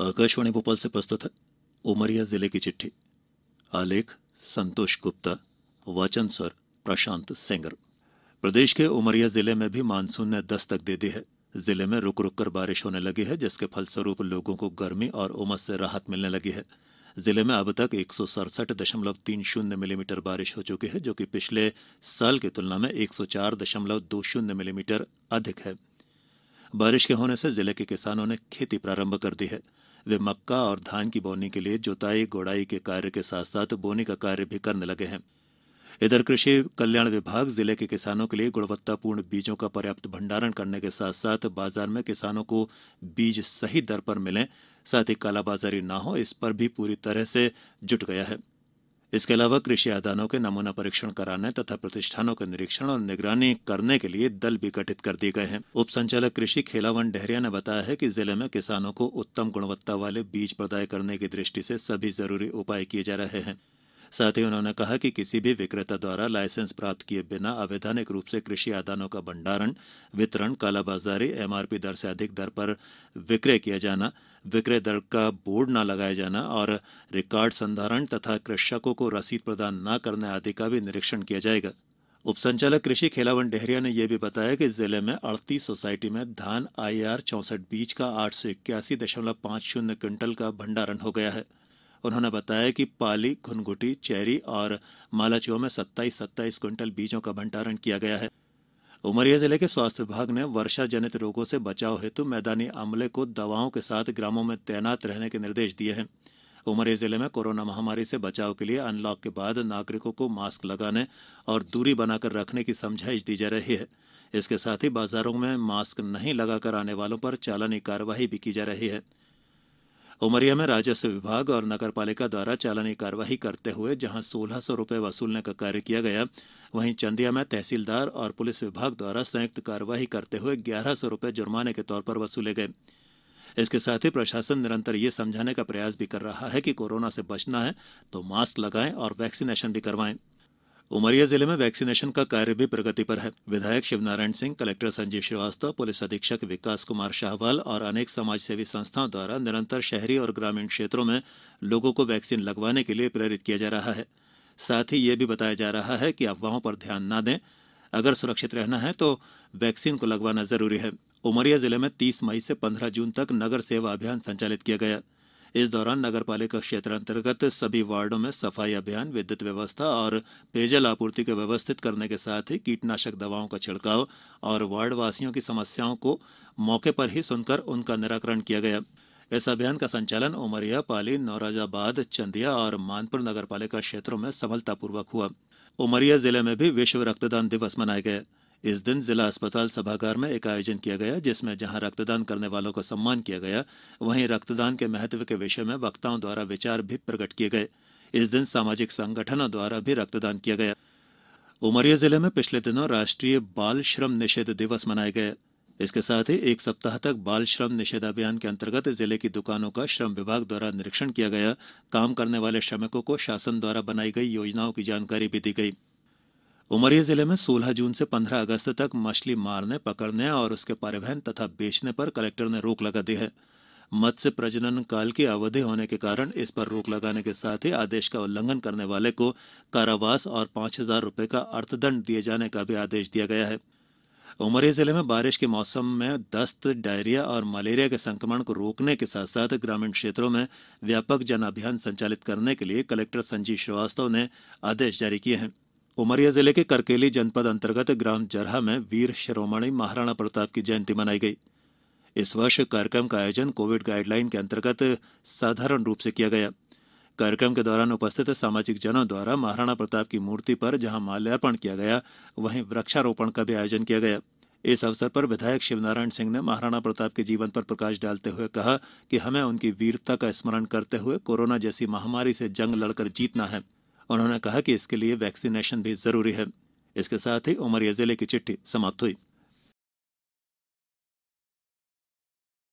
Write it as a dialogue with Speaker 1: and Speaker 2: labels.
Speaker 1: आकाशवाणी भोपाल से प्रस्तुत है उमरिया जिले की चिट्ठी आलेख संतोष गुप्ता वाचन स्वर प्रशांत सेंगर प्रदेश के उमरिया जिले में भी मानसून ने दस्तक दे दी है जिले में रुक रुक कर बारिश होने लगी है जिसके फलस्वरूप लोगों को गर्मी और उमस से राहत मिलने लगी है जिले में अब तक एक मिलीमीटर mm बारिश हो चुकी है जो कि पिछले साल की तुलना में एक मिलीमीटर mm अधिक है बारिश के होने से जिले के किसानों ने खेती प्रारंभ कर दी है वे मक्का और धान की बोनी के लिए जुताई गोड़ाई के कार्य के साथ साथ बोनी का कार्य भी करने लगे हैं इधर कृषि कल्याण विभाग जिले के किसानों के लिए गुणवत्तापूर्ण बीजों का पर्याप्त भंडारण करने के साथ साथ बाजार में किसानों को बीज सही दर पर मिलें साथ ही कालाबाजारी न हो इस पर भी पूरी तरह से जुट गया है इसके अलावा कृषि आदानों के नमूना परीक्षण कराने तथा प्रतिष्ठानों के निरीक्षण और निगरानी करने के लिए दल भी गठित कर दिए गए हैं उप संचालक कृषि खेलावन डेहरिया ने बताया है कि जिले में किसानों को उत्तम गुणवत्ता वाले बीज प्रदाय करने की दृष्टि से सभी जरूरी उपाय किए जा रहे हैं साथ ही उन्होंने कहा कि किसी भी विक्रेता द्वारा लाइसेंस प्राप्त किए बिना अवैधानिक रूप से कृषि आदानों का भंडारण वितरण कालाबाजारी एमआरपी दर से अधिक दर पर विक्रय किया जाना विक्रय दर का बोर्ड न लगाया जाना और रिकॉर्ड संधारण तथा कृषकों को रसीद प्रदान न करने आदि का भी निरीक्षण किया जाएगा उप संचालक कृषि खेलावन डेहरिया ने यह भी बताया कि जिले में अड़तीस सोसाइटी में धान आईआर चौसठ बीज का आठ सौ इक्यासी दशमलव पांच शून्य क्विंटल का भंडारण हो गया है उन्होंने बताया कि पाली घुनघुटी चैरी और मालाचो में सत्ताईस सत्ताईस क्विंटल बीजों का भंडारण किया गया है उमरिया जिले के स्वास्थ्य विभाग ने वर्षा जनित रोगों से बचाव हेतु मैदानी अमले को दवाओं के साथ ग्रामों में तैनात रहने के निर्देश दिए हैं उमरिया जिले में कोरोना महामारी से बचाव के लिए अनलॉक के बाद नागरिकों को मास्क लगाने और दूरी बनाकर रखने की समझाइश दी जा रही है इसके साथ ही बाजारों में मास्क नहीं लगाकर आने वालों पर चालानी कार्यवाही भी की जा रही है उमरिया में राजस्व विभाग और नगरपालिका द्वारा चालानी कार्यवाही करते हुए जहां सोलह सौ रूपये वसूलने का कार्य किया गया वहीं चंदिया में तहसीलदार और पुलिस विभाग द्वारा संयुक्त कार्यवाही करते हुए ग्यारह सौ रूपये जुर्माने के तौर पर वसूले गए इसके साथ ही प्रशासन निरंतर ये समझाने का प्रयास भी कर रहा है कि कोरोना से बचना है तो मास्क लगाएं और वैक्सीनेशन भी करवाएं उमरिया जिले में वैक्सीनेशन का कार्य भी प्रगति पर है विधायक शिवनारायण सिंह कलेक्टर संजीव श्रीवास्तव पुलिस अधीक्षक विकास कुमार शाहवाल और अनेक समाजसेवी संस्थाओं द्वारा निरंतर शहरी और ग्रामीण क्षेत्रों में लोगों को वैक्सीन लगवाने के लिए प्रेरित किया जा रहा है साथ ही यह भी बताया जा रहा है कि अफवाहों पर ध्यान न दें अगर सुरक्षित रहना है तो वैक्सीन को लगवाना जरूरी है उमरिया जिले में तीस मई से पंद्रह जून तक नगर सेवा अभियान संचालित किया गया है इस दौरान नगर पालिका क्षेत्र अंतर्गत सभी वार्डो में सफाई अभियान विद्युत व्यवस्था और पेयजल आपूर्ति को व्यवस्थित करने के साथ ही कीटनाशक दवाओं का छिड़काव और वार्डवासियों की समस्याओं को मौके पर ही सुनकर उनका निराकरण किया गया इस अभियान का संचालन उमरिया पाली नौराजाबाद चंदिया और मानपुर पालिका क्षेत्रों में सफलतापूर्वक हुआ उमरिया जिले में भी विश्व रक्तदान दिवस मनाया गया इस दिन जिला अस्पताल सभागार में एक आयोजन किया गया जिसमें जहां रक्तदान करने वालों का सम्मान किया गया वहीं रक्तदान के महत्व के विषय में वक्ताओं द्वारा विचार भी प्रकट किए गए इस दिन सामाजिक संगठनों द्वारा भी रक्तदान किया गया उमरिया जिले में पिछले दिनों राष्ट्रीय बाल श्रम निषेध दिवस मनाया गया इसके साथ ही एक सप्ताह तक बाल श्रम निषेध अभियान के अंतर्गत जिले की दुकानों का श्रम विभाग द्वारा निरीक्षण किया गया काम करने वाले श्रमिकों को शासन द्वारा बनाई गई योजनाओं की जानकारी भी दी गई उमरिया जिले में सोलह जून से पंद्रह अगस्त तक मछली मारने पकड़ने और उसके परिवहन तथा बेचने पर कलेक्टर ने रोक लगा दी है मत्स्य प्रजनन काल की अवधि होने के कारण इस पर रोक लगाने के साथ ही आदेश का उल्लंघन करने वाले को कारावास और पांच हजार रूपये का अर्थदंड दिए जाने का भी आदेश दिया गया है उमरिया जिले में बारिश के मौसम में दस्त डायरिया और मलेरिया के संक्रमण को रोकने के साथ साथ ग्रामीण क्षेत्रों में व्यापक जन अभियान संचालित करने के लिए कलेक्टर संजीव श्रीवास्तव ने आदेश जारी किए हैं उमरिया जिले के करकेली जनपद अंतर्गत ग्राम जरहा में वीर शिरोमणि महाराणा प्रताप की जयंती मनाई गई इस वर्ष कार्यक्रम का आयोजन कोविड गाइडलाइन के अंतर्गत साधारण रूप से किया गया कार्यक्रम के दौरान उपस्थित सामाजिक जनों द्वारा महाराणा प्रताप की मूर्ति पर जहां माल्यार्पण किया गया वहीं वृक्षारोपण का भी आयोजन किया गया इस अवसर पर विधायक शिवनारायण सिंह ने महाराणा प्रताप के जीवन पर प्रकाश डालते हुए कहा कि हमें उनकी वीरता का स्मरण करते हुए कोरोना जैसी महामारी से जंग लड़कर जीतना है उन्होंने कहा कि इसके लिए वैक्सीनेशन भी जरूरी है इसके साथ ही उमरिया जिले की चिट्ठी समाप्त हुई है